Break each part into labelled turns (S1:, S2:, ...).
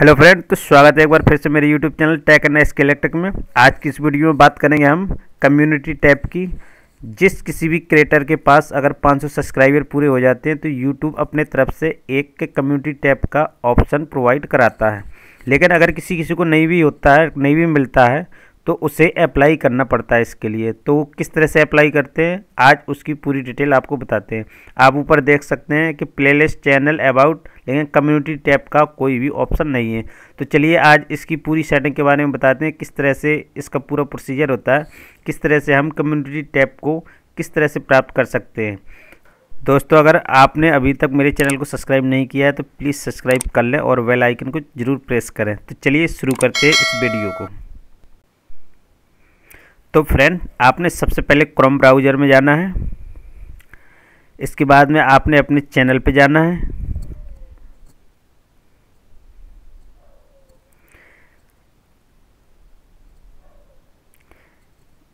S1: hello friend तो स्वागत है एक बार फिर से मेरे YouTube channel Tech and S Electric में आज की इस वीडियो में बात करेंगे हम कम्युनिटी टैप की जिस किसी भी क्रिएटर के पास अगर 500 सब्सक्राइबर पूरे हो जाते हैं तो यूट्यूब अपने तरफ से एक कम्युनिटी टैप का ऑप्शन प्रोवाइड कराता है लेकिन अगर किसी किसी को नहीं भी होता है नहीं भी मिलता है तो उसे अप्लाई करना पड़ता है इसके लिए तो किस तरह से अप्लाई करते हैं आज उसकी पूरी डिटेल आपको बताते हैं आप ऊपर देख सकते हैं कि प्लेलिस्ट चैनल अबाउट लेकिन कम्युनिटी टैब का कोई भी ऑप्शन नहीं है तो चलिए आज इसकी पूरी सेटिंग के बारे में बताते हैं किस तरह से इसका पूरा प्रोसीजर होता है किस तरह से हम कम्युनिटी टैप को किस तरह से प्राप्त कर सकते हैं दोस्तों अगर आपने अभी तक मेरे चैनल को सब्सक्राइब नहीं किया है तो प्लीज़ सब्सक्राइब कर लें और वेलाइकन आइकन को ज़रूर प्रेस करें तो चलिए शुरू करते हैं इस वीडियो को तो फ्रेंड आपने सबसे पहले क्रोम ब्राउज़र में जाना है इसके बाद में आपने अपने चैनल पे जाना है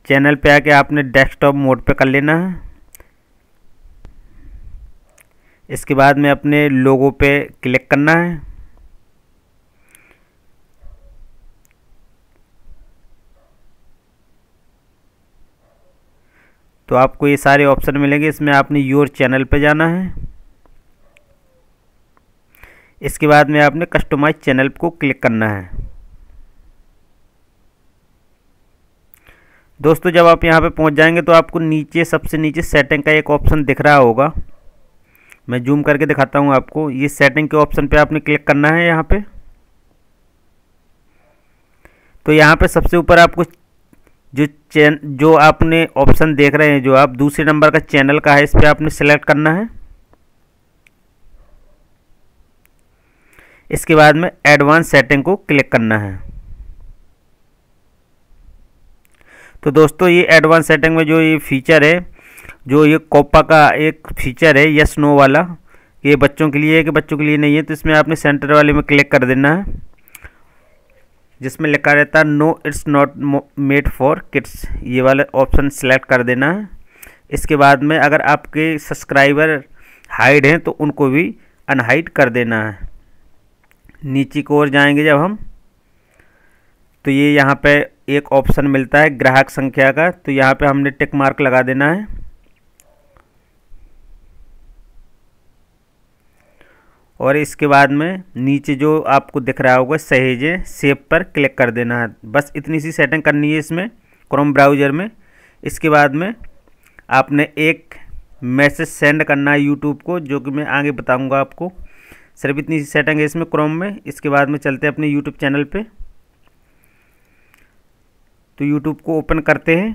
S1: चैनल पे आके आपने डेस्कटॉप मोड पे कर लेना है इसके बाद में अपने लोगों पे क्लिक करना है तो आपको ये सारे ऑप्शन मिलेंगे इसमें आपने योर चैनल पर जाना है इसके बाद में आपने कस्टमाइज चैनल को क्लिक करना है दोस्तों जब आप यहाँ पे पहुँच जाएंगे तो आपको नीचे सबसे नीचे सेटिंग का एक ऑप्शन दिख रहा होगा मैं जूम करके दिखाता हूँ आपको ये सेटिंग के ऑप्शन पे आपने क्लिक करना है यहाँ पे तो यहाँ पे सबसे ऊपर आपको जो चैन जो आपने ऑप्शन देख रहे हैं जो आप दूसरे नंबर का चैनल का है इस पर आपने सेलेक्ट करना है इसके बाद में एडवांस सेटिंग को क्लिक करना है तो दोस्तों ये एडवांस सेटिंग में जो ये फीचर है जो ये कोपा का एक फीचर है यस नो वाला ये बच्चों के लिए है कि बच्चों के लिए नहीं है तो इसमें आपने सेंटर वाले में क्लिक कर देना है जिसमें लिखा रहता है no it's not made for kids ये वाला ऑप्शन सेलेक्ट कर देना है इसके बाद में अगर आपके सब्सक्राइबर हाइड हैं तो उनको भी अनहाइड कर देना है नीचे की ओर जाएंगे जब हम तो ये यहाँ पे एक ऑप्शन मिलता है ग्राहक संख्या का तो यहाँ पे हमने टिक मार्क लगा देना है और इसके बाद में नीचे जो आपको दिख रहा होगा सहेजें सेव पर क्लिक कर देना है बस इतनी सी सेटिंग करनी है इसमें क्रोम ब्राउज़र में इसके बाद में आपने एक मैसेज सेंड करना है यूट्यूब को जो कि मैं आगे बताऊंगा आपको सिर्फ इतनी सी सेटिंग है इसमें क्रोम में इसके बाद में चलते हैं अपने यूट्यूब चैनल पर तो यूट्यूब को ओपन करते हैं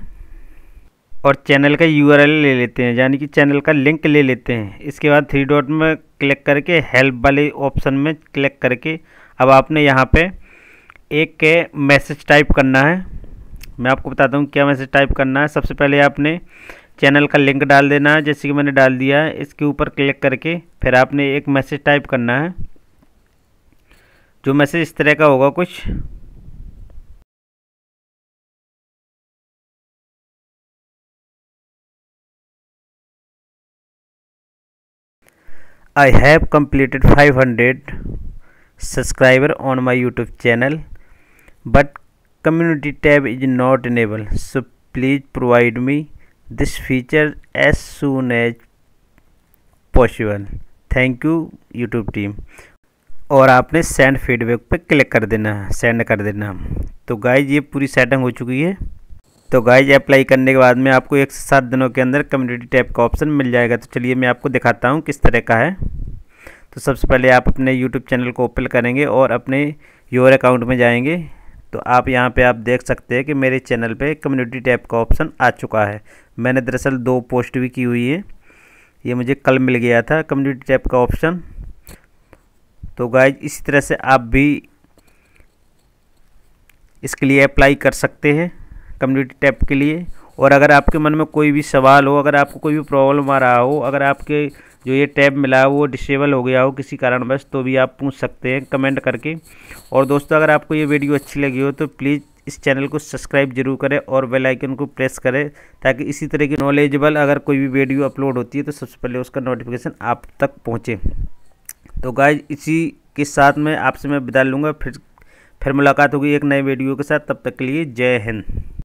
S1: और चैनल का यू ले लेते हैं यानी कि चैनल का लिंक ले लेते हैं इसके बाद थ्री डॉट में क्लिक करके हेल्प वाले ऑप्शन में क्लिक करके अब आपने यहाँ पे एक मैसेज टाइप करना है मैं आपको बताता हूँ क्या मैसेज टाइप करना है सबसे पहले आपने चैनल का लिंक डाल देना है जैसे कि मैंने डाल दिया है इसके ऊपर क्लिक करके फिर आपने एक मैसेज टाइप करना है जो मैसेज इस तरह का होगा कुछ I have completed five hundred subscriber on my YouTube channel but community tab is not enable so please provide me this feature as soon as possible thank you YouTube team और आपने send feedback पर click कर देना send कर देना तो गाय ये पूरी सेटिंग हो चुकी है तो गाइज अप्लाई करने के बाद में आपको एक से सात दिनों के अंदर कम्युनिटी टैब का ऑप्शन मिल जाएगा तो चलिए मैं आपको दिखाता हूँ किस तरह का है तो सबसे पहले आप अपने यूट्यूब चैनल को ओपन करेंगे और अपने योर अकाउंट में जाएंगे तो आप यहाँ पे आप देख सकते हैं कि मेरे चैनल पे कम्युनिटी टैब का ऑप्शन आ चुका है मैंने दरअसल दो पोस्ट भी की हुई है ये मुझे कल मिल गया था कम्युनिटी टैब का ऑप्शन तो गाइज इसी तरह से आप भी इसके लिए अप्लाई कर सकते हैं कम्युनिटी टैप के लिए और अगर आपके मन में कोई भी सवाल हो अगर आपको कोई भी प्रॉब्लम आ रहा हो अगर आपके जो ये टैब मिला है वो डिसेबल हो गया हो किसी कारणवश तो भी आप पूछ सकते हैं कमेंट करके और दोस्तों अगर आपको ये वीडियो अच्छी लगी हो तो प्लीज़ इस चैनल को सब्सक्राइब जरूर करें और बेल आइकन को प्रेस करें ताकि इसी तरह की नॉलेजेबल अगर कोई भी वीडियो अपलोड होती है तो सबसे पहले उसका नोटिफिकेशन आप तक पहुँचे तो गाय इसी के साथ में आपसे मैं बिता लूँगा फिर फिर मुलाकात होगी एक नए वीडियो के साथ तब तक के लिए जय हिंद